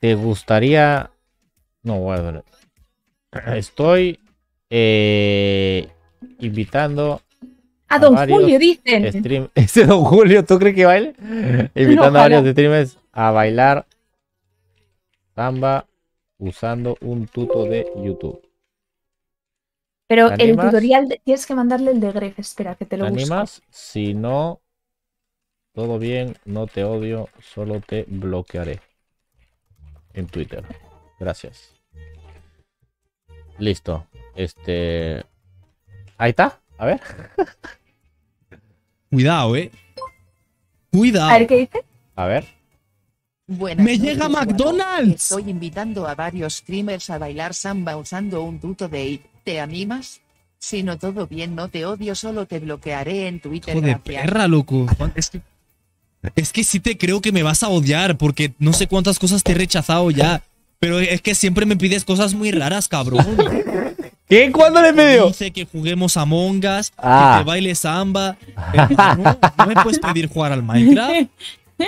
¿Te gustaría... No, bueno, estoy eh, invitando a, Don Julio, dicen. Ese Don Julio, ¿tú crees que baile? Invitando a varios streamers a bailar samba usando un tuto de YouTube. Pero el tutorial tienes que mandarle el de Gref, espera que te lo ¿Te animas? Si no, todo bien, no te odio, solo te bloquearé en Twitter. Gracias. Listo. Este. Ahí está. A ver. Cuidado, eh. Cuidado. A ver qué dice. A ver. Buenas ¡Me llega McDonald's! Estoy invitando a varios streamers a bailar samba usando un tuto de ¿Te animas? Si no todo bien, no te odio, solo te bloquearé en Twitter. Hijo de perra, loco. Es que sí te creo que me vas a odiar porque no sé cuántas cosas te he rechazado ya. Pero es que siempre me pides cosas muy raras, cabrón. ¿Qué? ¿Cuándo le pidió? Dice que juguemos a Mongas, que ah. te baile samba. Eh, ¿No? ¿No me puedes pedir jugar al Minecraft?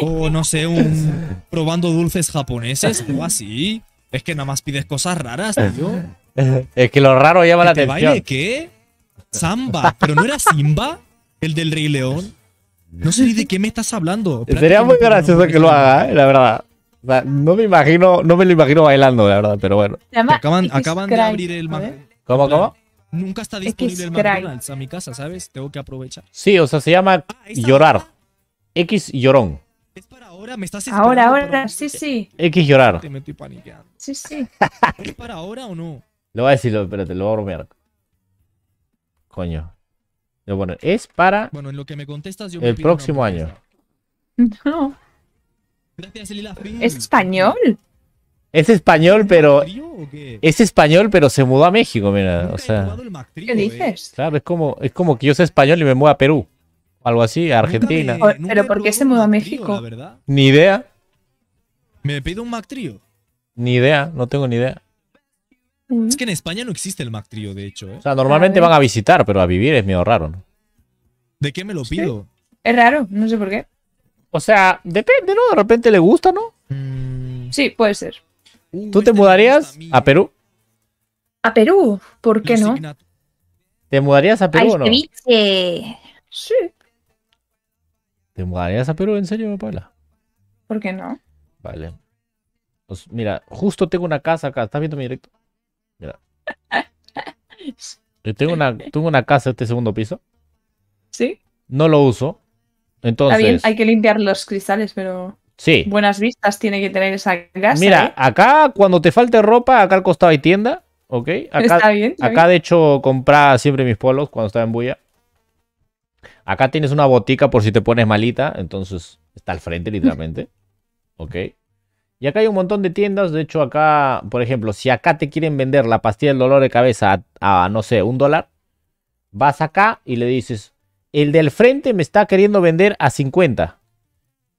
O no sé, un probando dulces japoneses o así. Es que nada más pides cosas raras, Es que lo raro llama la te atención. Baile, ¿Qué? Samba. ¿Pero no era Simba? ¿El del Rey León? No sé ni de qué me estás hablando. Sería muy gracioso que lo haga, ¿eh? la verdad. O sea, no me imagino, no me lo imagino bailando, la verdad, pero bueno. Acaban, de abrir el McDonald's. ¿Cómo, cómo? Nunca está disponible el McDonald's a mi casa, ¿sabes? Tengo que aprovechar. Sí, o sea, se llama ah, Llorar. X Llorón. Es para ahora, me estás Ahora, ahora, sí, sí. X Llorar. Te paniqueando. Sí, sí. ¿Es para ahora o no? Lo voy a decir, espérate, lo voy a bromear. Coño bueno, es para el próximo año. No. es español. Es español, pero. Es español, pero se mudó a México, mira. O sea. ¿Qué dices? Claro, es como, que yo soy español y me muevo a Perú. o Algo así, a Argentina. pero ¿por qué se mudó a México? Ni idea. Me pido un Mac Ni idea, no tengo ni idea. Es que en España no existe el Mac de hecho. ¿eh? O sea, normalmente van a visitar, pero a vivir es medio raro, ¿no? ¿De qué me lo pido? Es raro, no sé por qué. O sea, depende, ¿no? De repente le gusta, ¿no? Mm. Sí, puede ser. ¿Tú te mudarías a, Perú? ¿A Perú? ¿Por qué no? ¿Te mudarías a Perú o no? Sí. ¿Te mudarías a Perú en serio, Paula? ¿Por qué no? Vale. Pues mira, justo tengo una casa acá. ¿Estás viendo mi directo? Eh, tengo una, tengo una casa, este segundo piso. Sí. No lo uso. Entonces. Bien, hay que limpiar los cristales, pero. Sí. Buenas vistas tiene que tener esa casa. Mira, ¿eh? acá cuando te falte ropa, acá al costado hay tienda. ¿Ok? Acá, bien, acá de hecho, compraba siempre mis polos cuando estaba en bulla Acá tienes una botica por si te pones malita. Entonces, está al frente, literalmente. ¿Ok? Y acá hay un montón de tiendas, de hecho acá, por ejemplo, si acá te quieren vender la pastilla del dolor de cabeza a, no sé, un dólar, vas acá y le dices, el del frente me está queriendo vender a 50.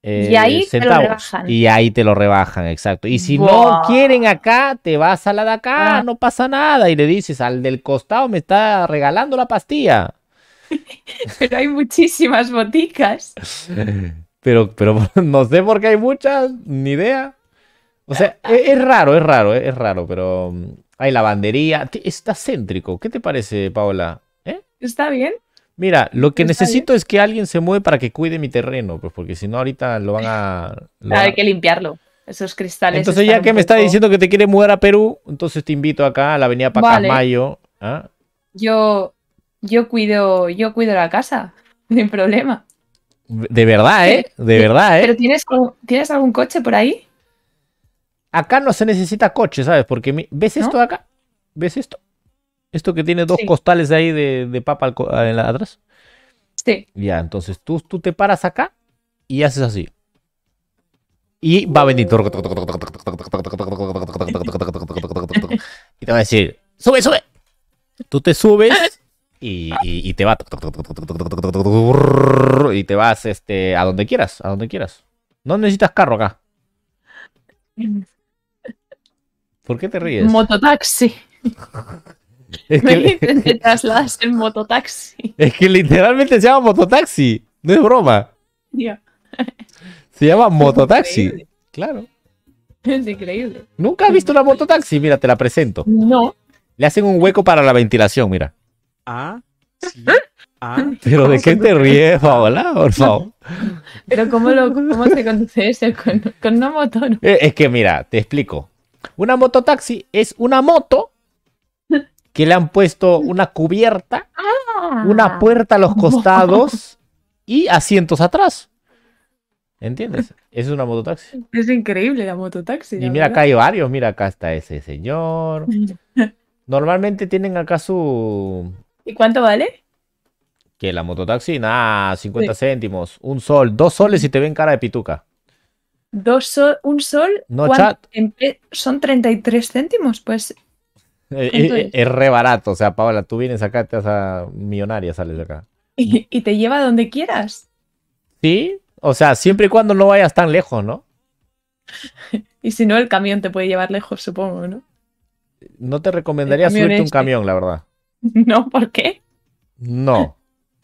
Eh, y ahí te lo rebajan. Y ahí te lo rebajan, exacto. Y si no quieren acá, te vas a la de acá, ah. no pasa nada. Y le dices, al del costado me está regalando la pastilla. pero hay muchísimas boticas. pero, pero no sé por qué hay muchas, ni idea. O sea, ah. e-, es, raro, es raro, es, raro, pero mm, hay lavandería. Está céntrico. ¿Qué te parece, Paola? ¿Eh? ¿Está bien? Mira, lo que necesito es que alguien se mueva para que cuide mi terreno, pues porque si no ahorita lo van a... Lo hay que limpiarlo esos cristales. Entonces, ya que me está diciendo que te quiere mudar a Perú, entonces te invito acá a la avenida Pacamayo. Mayo. ¿ah? Yo, yo cuido, yo cuido la casa, sin problema. De verdad, ¿eh? De verdad, ¿eh? ¿Pero tienes, tienes algún coche por ahí? Acá no se necesita coche, ¿sabes? Porque ¿ves esto de acá? ¿Ves esto? Esto que tiene dos costales costales ahí de, de papa al, atrás. Sí. Ya, entonces tú, tú te paras acá y haces así. Y va a venir. Y te va a decir, sube, sube. Tú te subes y, te va. Y te vas este, a donde quieras, a donde quieras. No necesitas carro acá. ¿Por qué te ríes? Mototaxi. es que... Me te trasladas en mototaxi. Es que literalmente se llama mototaxi. No es broma. Ya. se llama mototaxi. Claro. Es increíble. ¿Nunca has visto una mototaxi? Mira, te la presento. No. Le hacen un hueco para la ventilación, mira. Ah, sí. Ah, pero ¿de qué te ríes, Paola? Por favor. Pero ¿cómo, cómo se conduce eso? ¿Con, con una moto? Eh, es que mira, te explico. Una mototaxi es una moto que le han puesto una cubierta, ah. una puerta a los costados y asientos atrás. ¿Entiendes? Es una mototaxi. Es increíble la mototaxi. Y mira, acá hay varios. Mira, acá está ese señor. Normalmente tienen acá su. ¿Y cuánto vale? Que la mototaxi, nada, 50 céntimos, un sol, dos soles y te ven cara de pituca. Dos un sol. Son 33 céntimos, pues. Eh, eh, es, re barato. O sea, Paola, tú vienes acá, te vas a millonaria, sales de acá. Y, te lleva donde quieras. Sí, o sea, siempre y cuando no vayas tan lejos, ¿no? y si no, el camión te puede llevar lejos, supongo, ¿no? No te recomendaría subirte un este. camión, la verdad. No, ¿por qué? No.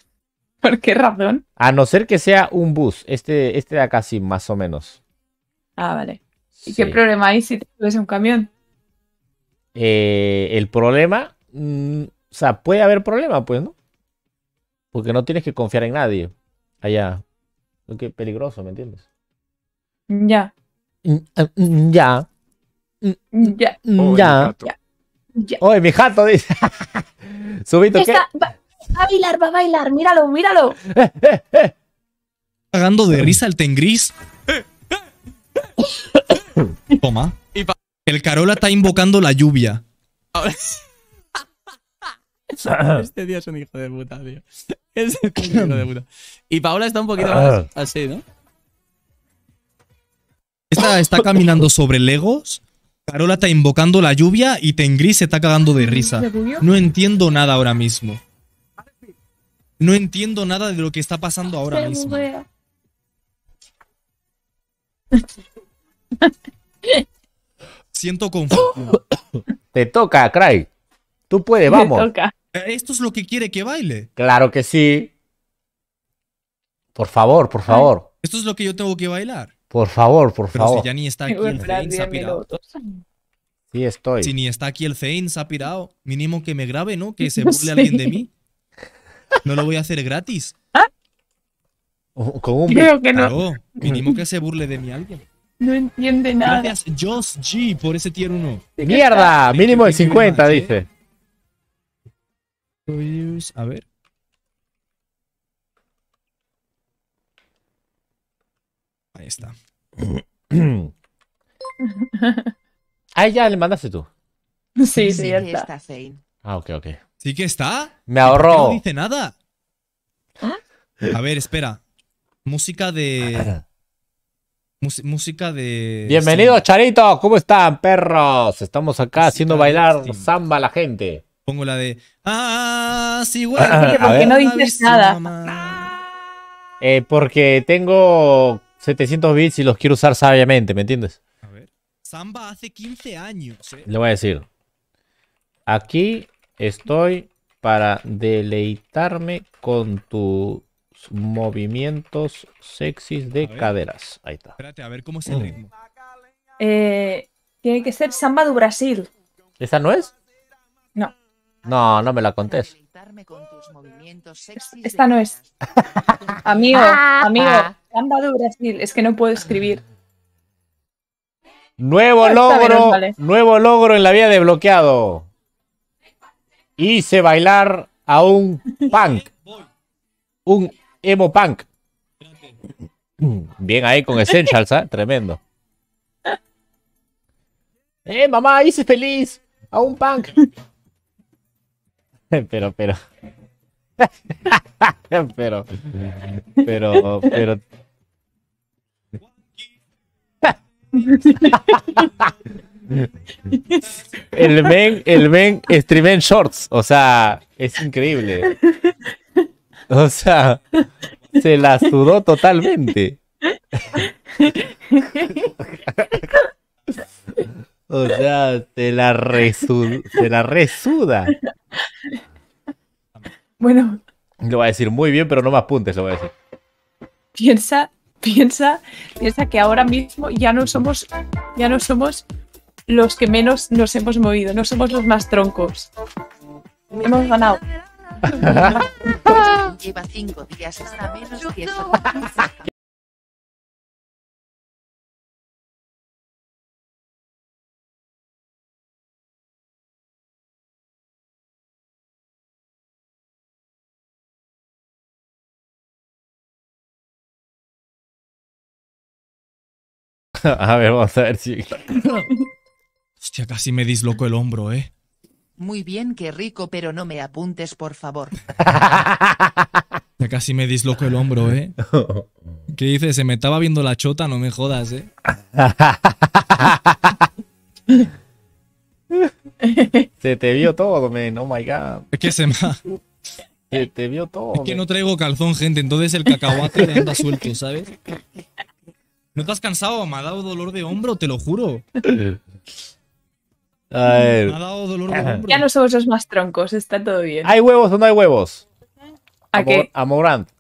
¿Por qué razón? A no ser que sea un bus, este, este de acá sí, más o menos. Ah, vale. ¿Y qué problema hay si te subes un camión? Eh, el problema, mm, o sea, puede haber problema, pues, ¿no? Porque no tienes que confiar en nadie allá. Lo peligroso, ¿me entiendes? Ya. Mm, eh, mm, ya. Ya. Ya. Oye, mi jato dice. Subito ¿qué? Va, a bailar, va a bailar. Míralo, míralo. Pagando de risa el tengris. Eh. Toma. El Carola está invocando la lluvia. este día es un hijo de puta, tío. es un hijo de puta. Y Paola está un poquito así, ¿no? Esta está caminando sobre Legos. Carola está invocando la lluvia y Tengri se está cagando de risa. No entiendo nada ahora mismo. No entiendo nada de lo que está pasando ahora mismo. Siento confuso. Te toca, Cry Tú puedes, vamos. Eh, esto es lo que quiere que baile. Claro que sí. Por favor, por favor. esto es lo que yo tengo que bailar. Por favor, por Pero favor. Si ya ni está aquí el Zein, se Sí, estoy. Si ni está aquí el Fein, se Mínimo que me grabe, ¿no? Que se burle alguien de mí. No lo voy a hacer gratis. ¿Ah? que no. mínimo que se burle de mí alguien. No entiende nada. Gracias, Josh G, por ese tier 1. ¡Mierda! Mínimo de 50, dice. A ver. Ahí está. Ahí ya le mandaste tú. Sí, sí, sí está. Zane. Ah, ok, ok. ¿Sí que está? Me ahorró. No dice nada. ¿Ah? A ver, espera. Música de. música de. Bienvenidos, Charito. ¿Cómo están, perros? Estamos acá haciendo bailar samba a la gente. Pongo la de. Ah, sí, bueno. no dices nada? Eh, porque tengo 700 bits y los quiero usar sabiamente, ¿me entiendes? A ver. Samba hace 15 años. Eh. Le voy a decir. Aquí estoy para deleitarme con tu movimientos sexys de caderas. Ahí está. cómo mm. eh, tiene que ser samba do Brasil. esta no es? No. No, no me la contés. Esta no es. amigo, ah, amigo, ah. samba do Brasil. Es que no puedo escribir. Nuevo logro, nuevo logro en la vía de bloqueado. Hice bailar a un punk. Un Emo Punk. Bien ahí con Essentials, ¿ah? Tremendo. ¡Eh, mamá! ¡Hice feliz! ¡A un punk! pero, pero. pero. Pero, pero. el men el Ben streamen shorts, o sea, es increíble. O sea, se la sudó totalmente. O sea, se la, resu la resuda. Bueno. Lo va a decir muy bien, pero no más puntes lo voy a decir. Piensa, piensa, piensa que ahora mismo ya no somos, ya no somos los que menos nos hemos movido, no somos los más troncos. Hemos ganado. lleva cinco días esta menos A ver, vamos a ver si. Hostia, casi me disloco el hombro, eh. Muy bien, qué rico, pero no me apuntes, por favor. Ya casi me disloco el hombro, ¿eh? ¿Qué dices? Se me estaba viendo la chota, no me jodas, ¿eh? Se te vio todo, men. Oh my god. Es que se me. Se te vio todo. Es que no traigo calzón, gente. Entonces el cacahuate anda suelto, ¿sabes? ¿No te has cansado? Me ha dado dolor de hombro, te lo juro. Mm, ya no somos los más troncos, está todo bien. ¿Hay huevos o hay huevos? ¿A, qué? ¿Hay huevos?